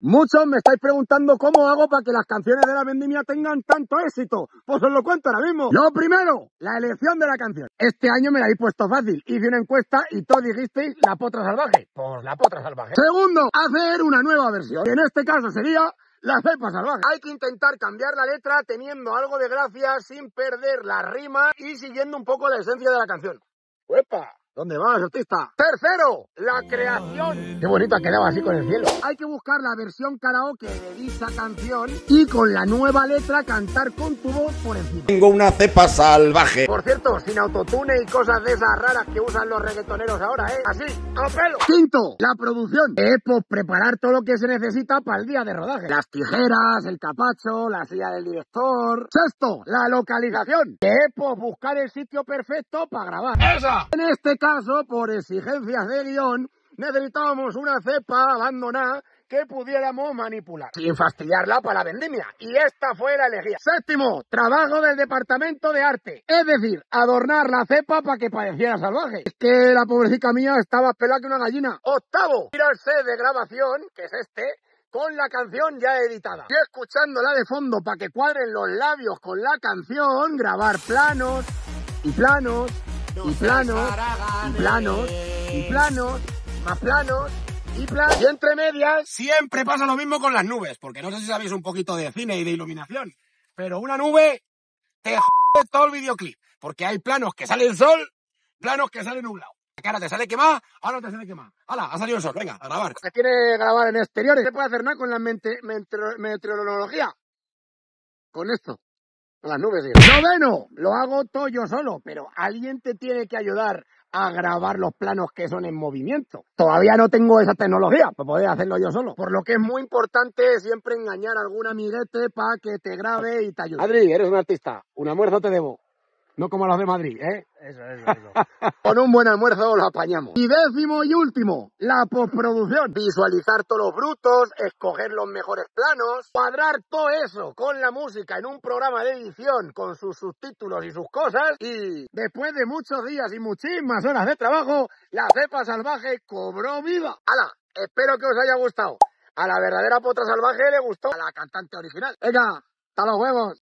Muchos me estáis preguntando cómo hago para que las canciones de la vendimia tengan tanto éxito. Pues os lo cuento ahora mismo. Lo primero, la elección de la canción. Este año me la habéis puesto fácil. Hice una encuesta y todos dijisteis la potra salvaje. Por pues la potra salvaje. Segundo, hacer una nueva versión. en este caso sería la cepa salvaje. Hay que intentar cambiar la letra teniendo algo de gracia sin perder la rima y siguiendo un poco la esencia de la canción. ¡Uepa! ¿Dónde vas, artista? Tercero, la creación. Qué bonito ha quedado así con el cielo. Hay que buscar la versión karaoke de dicha canción y con la nueva letra cantar con tu voz por encima. Tengo una cepa salvaje. Por cierto, sin autotune y cosas de esas raras que usan los reggaetoneros ahora, ¿eh? Así, a pelo. Quinto, la producción. Es por preparar todo lo que se necesita para el día de rodaje. Las tijeras, el capacho, la silla del director. Sexto, la localización. Que es por buscar el sitio perfecto para grabar. ¡Esa! En este caso por exigencias de guión, necesitábamos una cepa abandonada que pudiéramos manipular sin fastidiarla para la vendimia. Y esta fue la elegía. Séptimo, trabajo del departamento de arte. Es decir, adornar la cepa para que pareciera salvaje. Es que la pobrecita mía estaba pelada que una gallina. Octavo, tirarse de grabación, que es este, con la canción ya editada. Y escuchándola de fondo para que cuadren los labios con la canción, grabar planos y planos y planos, y planos, y planos, más planos. Y, planos. y entre medias siempre pasa lo mismo con las nubes, porque no sé si sabéis un poquito de cine y de iluminación, pero una nube te jode todo el videoclip, porque hay planos que sale el sol, planos que sale nublado. Ahora te sale quemado, ahora te sale quemado. ¡Hala! Ha salido el sol, venga, a grabar. Se quiere grabar en exteriores. ¿Se puede hacer nada con la mente, meteorología? Con esto las nubes, Noveno, lo hago todo yo solo, pero alguien te tiene que ayudar a grabar los planos que son en movimiento. Todavía no tengo esa tecnología para poder hacerlo yo solo. Por lo que es muy importante siempre engañar a algún amiguete para que te grabe y te ayude. Adri, eres un artista. Un almuerzo te debo. No como las de Madrid, ¿eh? Eso, eso, eso. Con un buen almuerzo lo apañamos. Y décimo y último, la postproducción. Visualizar todos los brutos, escoger los mejores planos, cuadrar todo eso con la música en un programa de edición con sus subtítulos y sus cosas. Y después de muchos días y muchísimas horas de trabajo, la cepa salvaje cobró viva. ¡Hala! Espero que os haya gustado. A la verdadera potra salvaje le gustó a la cantante original. Venga, hasta los huevos.